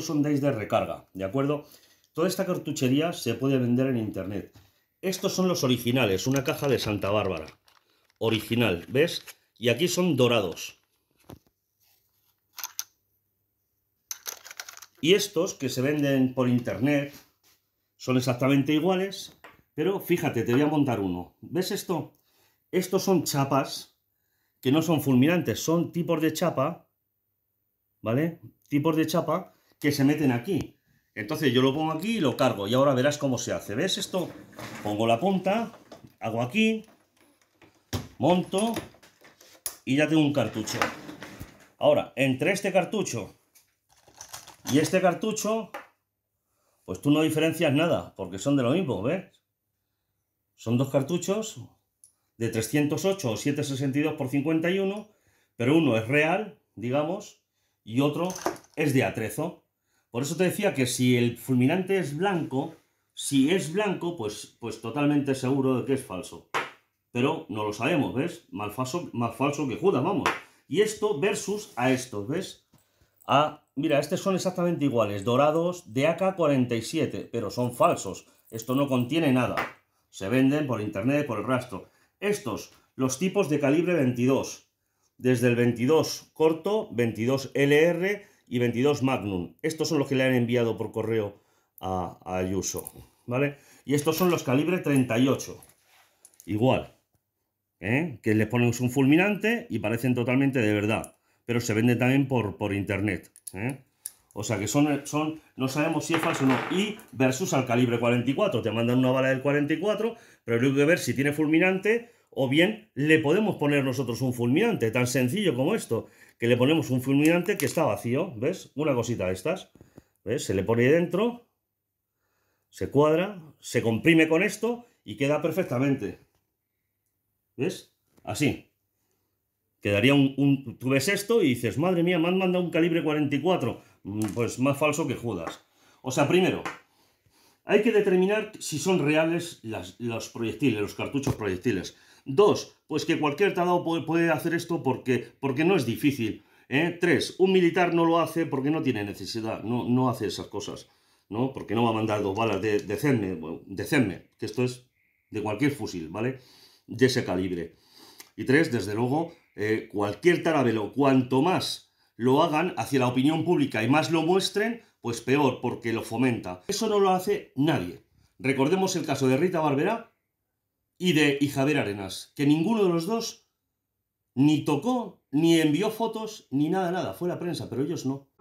son de recarga, ¿de acuerdo? Toda esta cartuchería se puede vender en internet. Estos son los originales, una caja de Santa Bárbara. Original, ¿ves? Y aquí son dorados. Y estos que se venden por internet son exactamente iguales, pero fíjate, te voy a montar uno. ¿Ves esto? Estos son chapas que no son fulminantes, son tipos de chapa, ¿vale? Tipos de chapa que se meten aquí. Entonces yo lo pongo aquí y lo cargo. Y ahora verás cómo se hace. ¿Ves esto? Pongo la punta, hago aquí, monto y ya tengo un cartucho. Ahora, entre este cartucho y este cartucho, pues tú no diferencias nada, porque son de lo mismo, ¿ves? Son dos cartuchos de 308 o 762 por 51, pero uno es real, digamos, y otro es de atrezo. Por eso te decía que si el fulminante es blanco, si es blanco, pues, pues totalmente seguro de que es falso. Pero no lo sabemos, ¿ves? Más falso, más falso que Judas, vamos. Y esto versus a estos, ¿ves? A, mira, estos son exactamente iguales, dorados de AK-47, pero son falsos. Esto no contiene nada. Se venden por internet, y por el rastro. Estos, los tipos de calibre 22. Desde el 22 corto, 22 LR, y 22 Magnum. Estos son los que le han enviado por correo a, a Ayuso, ¿vale? Y estos son los calibre 38, igual, ¿eh? que les ponen un fulminante y parecen totalmente de verdad, pero se vende también por, por internet, ¿eh? O sea que son, son, no sabemos si es falso o no. Y versus al calibre 44. Te mandan una bala del 44, pero hay que ver si tiene fulminante o bien le podemos poner nosotros un fulminante, tan sencillo como esto, que le ponemos un fulminante que está vacío, ¿ves? Una cosita de estas, ¿ves? Se le pone dentro, se cuadra, se comprime con esto y queda perfectamente. ¿Ves? Así. Quedaría un, un Tú ves esto y dices, madre mía, me han mandado un calibre 44. Mm, pues más falso que Judas. O sea, primero, hay que determinar si son reales los proyectiles, los cartuchos proyectiles. Dos, pues que cualquier talado puede, hacer esto porque, porque no es difícil. ¿eh? Tres, un militar no lo hace porque no tiene necesidad, no, no hace esas cosas. ¿no? Porque no va a mandar dos balas de, decenme que esto es de cualquier fusil, ¿vale? De ese calibre. Y tres, desde luego, eh, cualquier tarabelo, cuanto más lo hagan hacia la opinión pública y más lo muestren, pues peor, porque lo fomenta. Eso no lo hace nadie. Recordemos el caso de Rita Barberá y de Javier Arenas, que ninguno de los dos ni tocó, ni envió fotos, ni nada, nada. Fue la prensa, pero ellos no.